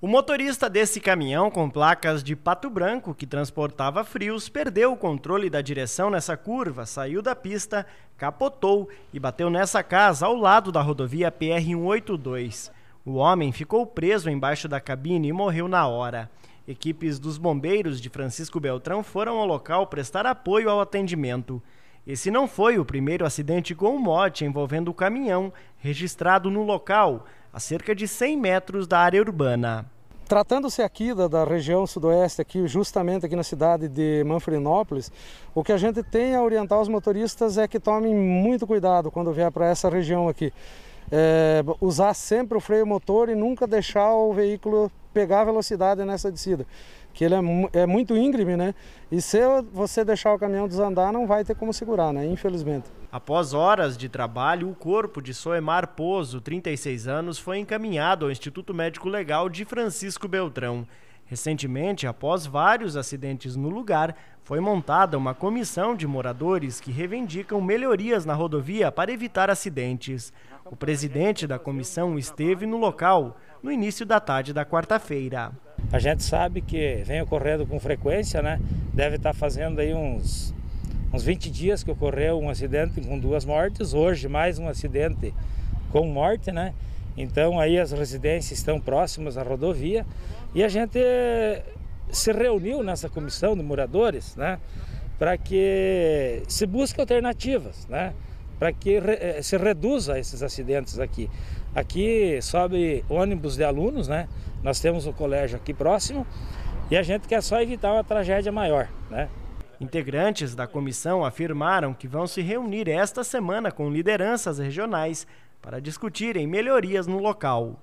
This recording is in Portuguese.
O motorista desse caminhão com placas de pato branco que transportava frios perdeu o controle da direção nessa curva, saiu da pista, capotou e bateu nessa casa ao lado da rodovia PR-182. O homem ficou preso embaixo da cabine e morreu na hora. Equipes dos bombeiros de Francisco Beltrão foram ao local prestar apoio ao atendimento. Esse não foi o primeiro acidente com morte envolvendo o caminhão registrado no local a cerca de 100 metros da área urbana. Tratando-se aqui da, da, região sudoeste, aqui justamente aqui na cidade de Manfrinópolis, o que a gente tem a orientar os motoristas é que tomem muito cuidado quando vier para essa região aqui. É, usar sempre o freio motor e nunca deixar o veículo pegar velocidade nessa descida, que ele é, é muito íngreme, né? E se você deixar o caminhão desandar, não vai ter como segurar, né? Infelizmente. Após horas de trabalho, o corpo de Soemar Pozo, 36 anos, foi encaminhado ao Instituto Médico Legal de Francisco Beltrão. Recentemente, após vários acidentes no lugar, foi montada uma comissão de moradores que reivindicam melhorias na rodovia para evitar acidentes. O presidente da comissão esteve no local no início da tarde da quarta-feira. A gente sabe que vem ocorrendo com frequência, né? Deve estar fazendo aí uns uns 20 dias que ocorreu um acidente com duas mortes, hoje mais um acidente com morte, né? Então aí as residências estão próximas à rodovia e a gente se reuniu nessa comissão de moradores, né? Para que se busque alternativas, né? Para que eh, se reduza esses acidentes aqui. Aqui sobe ônibus de alunos, né? Nós temos o colégio aqui próximo e a gente quer só evitar uma tragédia maior, né? Integrantes da comissão afirmaram que vão se reunir esta semana com lideranças regionais para discutirem melhorias no local.